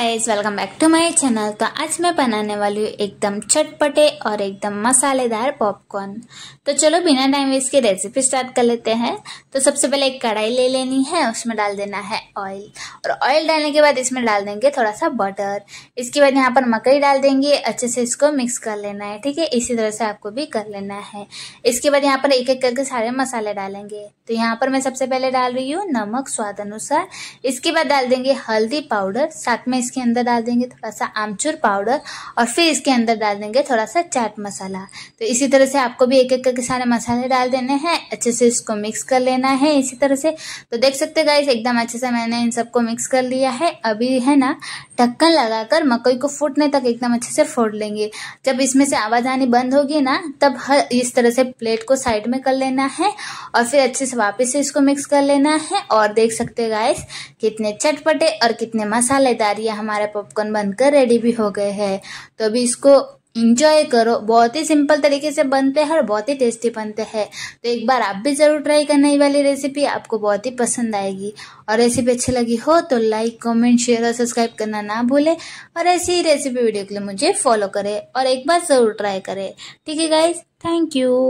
guys welcome back to my channel तो आज मैं बनाने वाली हूँ एकदम चटपटे और एकदम मसालेदार पॉपकॉर्न तो चलो बिना टाइम वेस्ट के रेसिपी स्टार्ट कर लेते हैं तो सबसे पहले एक कढ़ाई ले लेनी है उसमें डाल देना है ऑयल और ऑयल डालने के बाद इसमें डाल देंगे थोड़ा सा बटर इसके बाद यहाँ पर मकई डाल देंगे अच्छे से इसको मिक्स कर लेना है ठीक है इसी तरह से आपको भी कर लेना है इसके बाद यहाँ पर एक एक करके सारे मसाले डालेंगे तो यहाँ पर मैं सबसे पहले डाल रही हूँ नमक स्वाद अनुसार इसके बाद डाल देंगे हल्दी पाउडर साथ में इसके अंदर डाल देंगे थोड़ा सा आमचूर पाउडर और फिर इसके अंदर डाल देंगे थोड़ा सा चाट मसाला तो इसी तरह से आपको भी एक एक करके सारे मसाले डाल देने हैं अच्छे से इसको मिक्स कर लेना है इसी तरह से तो देख सकते गाइस एकदम अच्छे से मैंने इन सबको मिक्स कर लिया है अभी है ना ढक्कन लगाकर मकई को फूटने तक एकदम अच्छे से फोड़ लेंगे जब इसमें से आवाज आनी बंद होगी ना तब हर इस तरह से प्लेट को साइड में कर लेना है और फिर अच्छे से वापस से इसको मिक्स कर लेना है और देख सकते हैं गाइस कितने चटपटे और कितने मसालेदार ये हमारे पॉपकॉर्न बनकर रेडी भी हो गए हैं तो अभी इसको इंजॉय करो बहुत ही सिंपल तरीके से बनते हैं और बहुत ही टेस्टी बनते हैं तो एक बार आप भी ज़रूर ट्राई करने वाली रेसिपी आपको बहुत ही पसंद आएगी और रेसिपी अच्छी लगी हो तो लाइक कमेंट शेयर और सब्सक्राइब करना ना भूले और ऐसी ही रेसिपी वीडियो के लिए मुझे फॉलो करें और एक बार ज़रूर ट्राई करें ठीक है गाइज थैंक यू